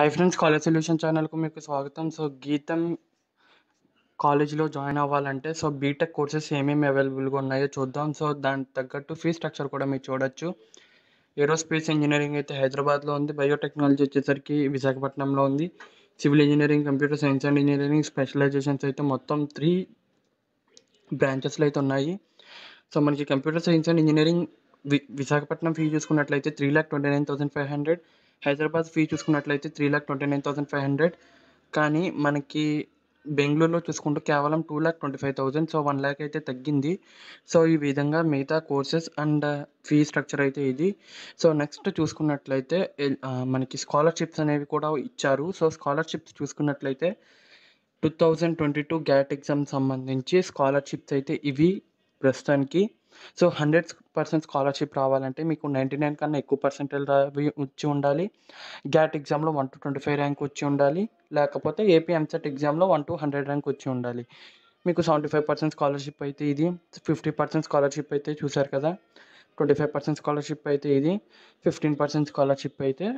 hi friends college solution ఛానల్కు మీకు స్వాగతం సో గీతం కాలేజ్లో జాయిన్ అవ్వాలంటే సో బీటెక్ కోర్సెస్ ఏమేమి అవైలబుల్గా ఉన్నాయో చూద్దాం సో దానికి తగ్గట్టు ఫీ స్ట్రక్చర్ కూడా మీరు చూడొచ్చు ఏరోస్పేస్ ఇంజనీరింగ్ అయితే హైదరాబాద్లో ఉంది బయోటెక్నాలజీ వచ్చేసరికి విశాఖపట్నంలో ఉంది civil engineering computer science and engineering specialisations అయితే మొత్తం త్రీ బ్రాంచెస్లో అయితే ఉన్నాయి సో మనకి computer science and engineering Visakhapatnam fee చూసుకున్నట్లయితే three lakh twenty nine thousand five hundred Hyderabad fee చూసుకున్నట్లయితే three lakh twenty nine thousand five hundred కానీ మనకి బెంగళూరులో చూసుకుంటే కేవలం two lakh twenty five thousand so one lakh అయితే తగ్గింది సో ఈ విధంగా మిగతా కోర్సెస్ అండ్ ఫీ స్ట్రక్చర్ అయితే ఇది సో నెక్స్ట్ చూసుకున్నట్లయితే మనకి స్కాలర్షిప్స్ అనేవి కూడా ఇచ్చారు సో స్కాలర్షిప్స్ చూసుకున్నట్లయితే two thousand twenty two GAT exam సంబంధించి స్కాలర్షిప్స్ అయితే ఇవి ప్రస్తుతానికి సో హండ్రెడ్ పర్సెంట్ స్కాలర్షిప్ రావాలంటే మీకు నైంటీ నైన్ కన్నా ఎక్కువ పర్సెంటేజ్ వచ్చి ఉండాలి గ్యాట్ ఎగ్జామ్లో one to twenty five rank వచ్చి ఉండాలి లేకపోతే ఏపీ ఎంసెట్ ఎగ్జామ్లో వన్ టు హండ్రెడ్ ర్యాంక్ వచ్చి ఉండాలి మీకు సెవెంటీ ఫైవ్ పర్సెంట్ స్కాలర్షిప్ అయితే ఇది ఫిఫ్టీ పర్సెంట్ స్కాలర్షిప్ అయితే చూసారు కదా ట్వంటీ ఫైవ్ పర్సెంట్ స్కాలర్షిప్ అయితే ఇది ఫిఫ్టీన్ పర్సెంట్ స్కాలర్షిప్ అయితే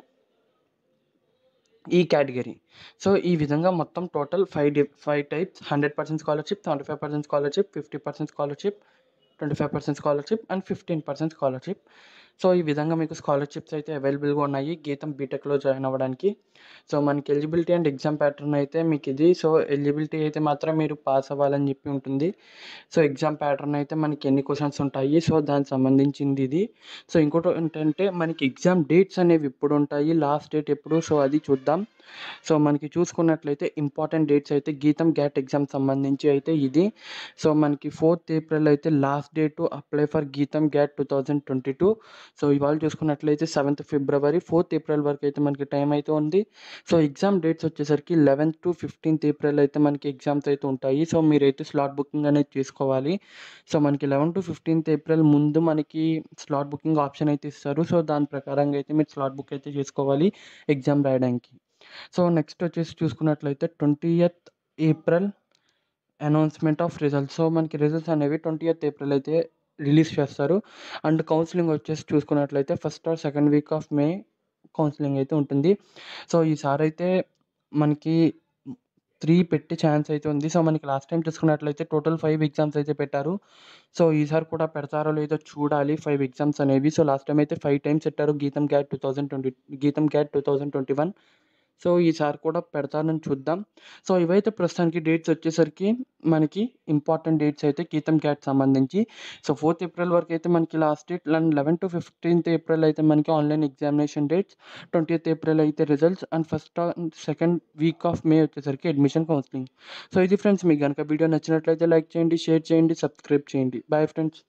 ఈ కేటగిరీ సో ఈ విధంగా మొత్తం టోటల్ ఫైవ్ డి five types hundred percent scholarship seventy five percent scholarship fifty percent scholarship twenty five percent scholarship and fifteen percent scholarship so ఈ విధంగా మీకు స్కాలర్షిప్స్ అయితే అవైలబుల్గా ఉన్నాయి గీతం బీటెక్లో జాయిన్ అవ్వడానికి సో మనకి ఎలిజిబిలిటీ అండ్ ఎగ్జామ్ ప్యాటర్న్ అయితే మీకు ఇది సో ఎలిజిబిలిటీ అయితే మాత్రం మీరు పాస్ అవ్వాలని చెప్పి ఉంటుంది సో ఎగ్జామ్ ప్యాటర్న్ అయితే మనకి ఎన్ని క్వశ్చన్స్ ఉంటాయి సో దానికి సంబంధించింది ఇది సో ఇంకోటి ఏంటంటే మనకి ఎగ్జామ్ డేట్స్ అనేవి ఇప్పుడు ఉంటాయి లాస్ట్ డేట్ ఎప్పుడు సో అది చూద్దాం సో మనకి చూసుకున్నట్లయితే ఇంపార్టెంట్ డేట్స్ అయితే గీతం గ్యాట్ ఎగ్జామ్ సంబంధించి అయితే ఇది సో మనకి ఫోర్త్ ఏప్రిల్ అయితే last date to apply for GITAM GAT two thousand twenty two so ఇవాళ చూసుకున్నట్లయితే సెవెంత్ ఫిబ్రవరి ఫోర్త్ ఏప్రిల్ వరకు అయితే మనకి టైం అయితే ఉంది సో ఎగ్జామ్ డేట్స్ వచ్చేసరికి లెవెన్త్ టు ఫిఫ్టీన్త్ ఏప్రిల్ అయితే మనకి ఎగ్జామ్స్ అయితే ఉంటాయి సో మీరైతే స్లాట్ బుకింగ్ అనేది చేసుకోవాలి సో మనకి లెవెన్ టు ఫిఫ్టీన్త్ ఏప్రిల్ ముందు మనకి స్లాట్ బుకింగ్ ఆప్షన్ అయితే ఇస్తారు సో దాని ప్రకారంగా అయితే మీరు స్లాట్ బుక్ అయితే చేసుకోవాలి ఎగ్జామ్ రాయడానికి సో నెక్స్ట్ వచ్చేసి చూసుకున్నట్లయితే twenty eighth April announcement of results so మనకి రిజల్ట్స్ అనేవి ట్వంటీ ఎయిత్ ఏప్రిల్ అయితే రిలీజ్ చేస్తారు అండ్ కౌన్సిలింగ్ వచ్చేసి చూసుకున్నట్లయితే first or second week of May counselling అయితే ఉంటుంది సో ఈసారి అయితే మనకి త్రీ పెట్టే ఛాన్స్ అయితే ఉంది సో మనకి లాస్ట్ టైం చూసుకున్నట్లయితే టోటల్ ఫైవ్ ఎగ్జామ్స్ అయితే పెట్టారు సో ఈసారి కూడా పెడతారో లేదో చూడాలి ఫైవ్ ఎగ్జామ్స్ అనేవి సో లాస్ట్ టైం అయితే ఫైవ్ టైమ్స్ పెట్టారు GITAM GAT two thousand twenty GITAM GAT two thousand twenty one so ఈసారి కూడా పెడతానని చూద్దాం సో ఇవైతే ప్రస్తుతానికి డేట్స్ వచ్చేసరికి మనకి ఇంపార్టెంట్ డేట్స్ అయితే కీతం క్యాట్ సంబంధించి సో ఫోర్త్ ఏప్రిల్ వరకు అయితే మనకి last date and eleven to fifteenth April అయితే మనకి online examination dates twentieth April అయితే results and first second week of May వచ్చేసరికి అడ్మిషన్ కౌన్సిలింగ్ సో ఇది ఫ్రెండ్స్ మీకు కనుక వీడియో నచ్చినట్లయితే లైక్ చేయండి షేర్ చేయండి సబ్స్క్రైబ్ చేయండి బాయ్ ఫ్రెండ్స్